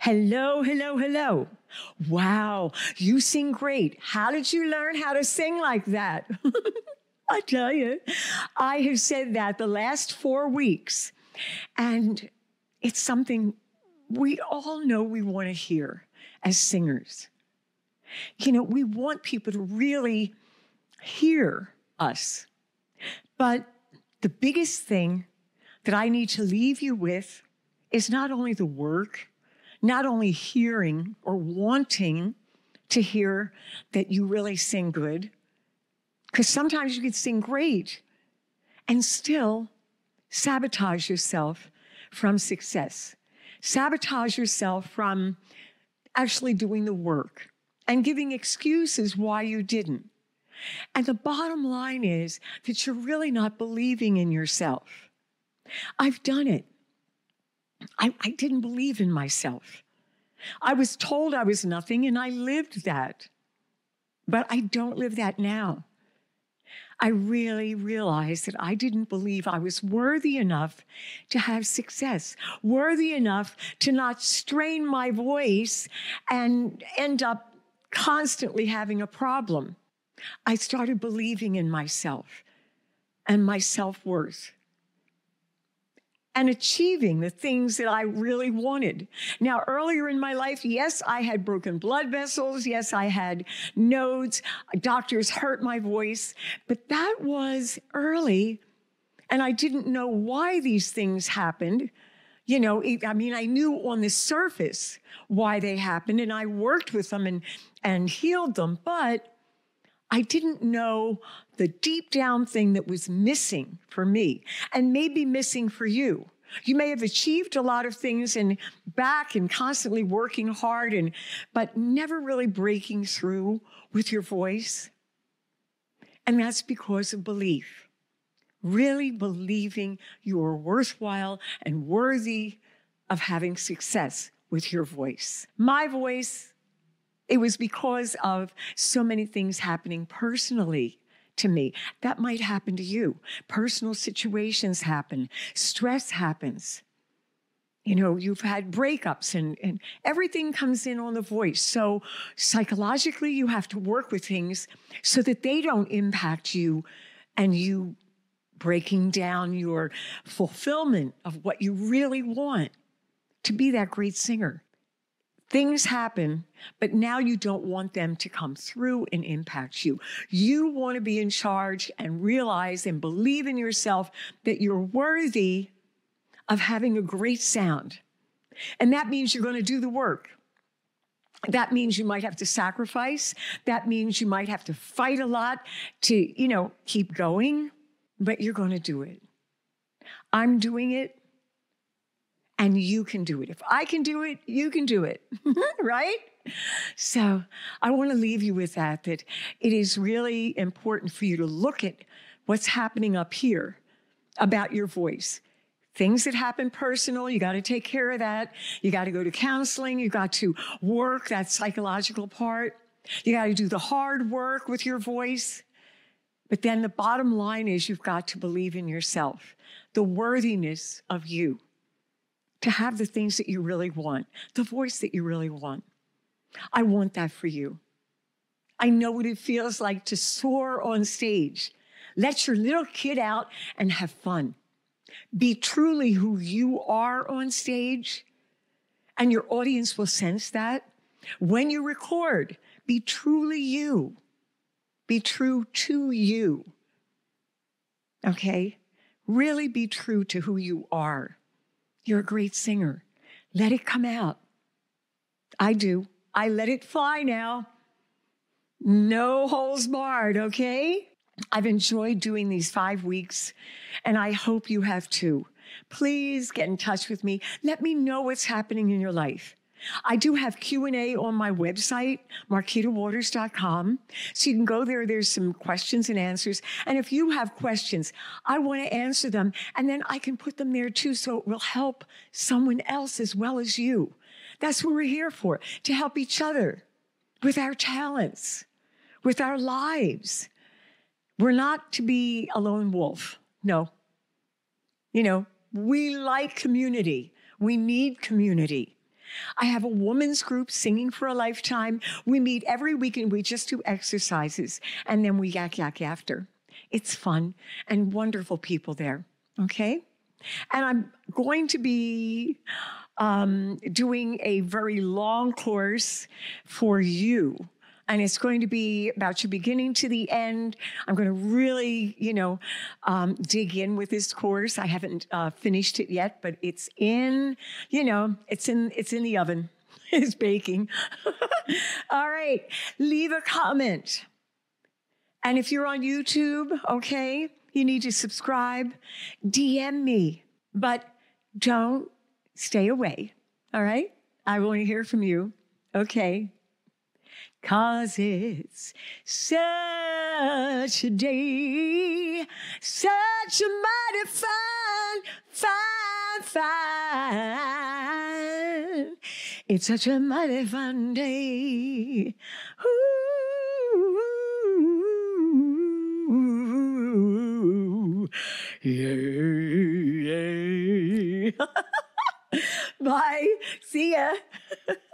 Hello, hello, hello. Wow, you sing great. How did you learn how to sing like that? I tell you, I have said that the last four weeks. And it's something we all know we want to hear as singers. You know, we want people to really hear us. But the biggest thing that I need to leave you with is not only the work not only hearing or wanting to hear that you really sing good, because sometimes you can sing great and still sabotage yourself from success, sabotage yourself from actually doing the work and giving excuses why you didn't. And the bottom line is that you're really not believing in yourself. I've done it. I, I didn't believe in myself. I was told I was nothing, and I lived that. But I don't live that now. I really realized that I didn't believe I was worthy enough to have success, worthy enough to not strain my voice and end up constantly having a problem. I started believing in myself and my self worth and achieving the things that I really wanted. Now, earlier in my life, yes, I had broken blood vessels. Yes, I had nodes. Doctors hurt my voice, but that was early. And I didn't know why these things happened. You know, I mean, I knew on the surface why they happened and I worked with them and, and healed them, but I didn't know the deep down thing that was missing for me and may be missing for you. You may have achieved a lot of things and back and constantly working hard and but never really breaking through with your voice. And that's because of belief. Really believing you are worthwhile and worthy of having success with your voice. My voice it was because of so many things happening personally to me. That might happen to you. Personal situations happen, stress happens. You know, you've had breakups and, and everything comes in on the voice. So, psychologically, you have to work with things so that they don't impact you and you breaking down your fulfillment of what you really want to be that great singer. Things happen, but now you don't want them to come through and impact you. You want to be in charge and realize and believe in yourself that you're worthy of having a great sound. And that means you're going to do the work. That means you might have to sacrifice. That means you might have to fight a lot to, you know, keep going, but you're going to do it. I'm doing it and you can do it. If I can do it, you can do it, right? So I want to leave you with that, that it is really important for you to look at what's happening up here about your voice. Things that happen personal, you got to take care of that. You got to go to counseling. You got to work that psychological part. You got to do the hard work with your voice. But then the bottom line is you've got to believe in yourself, the worthiness of you to have the things that you really want, the voice that you really want. I want that for you. I know what it feels like to soar on stage. Let your little kid out and have fun. Be truly who you are on stage, and your audience will sense that. When you record, be truly you. Be true to you. Okay? Really be true to who you are. You're a great singer. Let it come out. I do. I let it fly now. No holes barred, okay? I've enjoyed doing these five weeks, and I hope you have too. Please get in touch with me. Let me know what's happening in your life. I do have Q&A on my website, marketawaters.com. So you can go there. There's some questions and answers. And if you have questions, I want to answer them and then I can put them there too. So it will help someone else as well as you. That's what we're here for, to help each other with our talents, with our lives. We're not to be a lone wolf. No. You know, we like community. We need community. I have a women's group, Singing for a Lifetime. We meet every weekend. We just do exercises and then we yak yak after. It's fun and wonderful people there. Okay. And I'm going to be um, doing a very long course for you and it's going to be about your beginning to the end. I'm going to really, you know, um, dig in with this course. I haven't uh, finished it yet, but it's in, you know, it's in it's in the oven. it's baking. All right, leave a comment. And if you're on YouTube, okay, you need to subscribe, DM me, but don't stay away. All right? I want to hear from you. Okay. Cause it's such a day, such a mighty fine, fine, fine. It's such a mighty fine day. Ooh, yeah, yeah. Bye. See ya.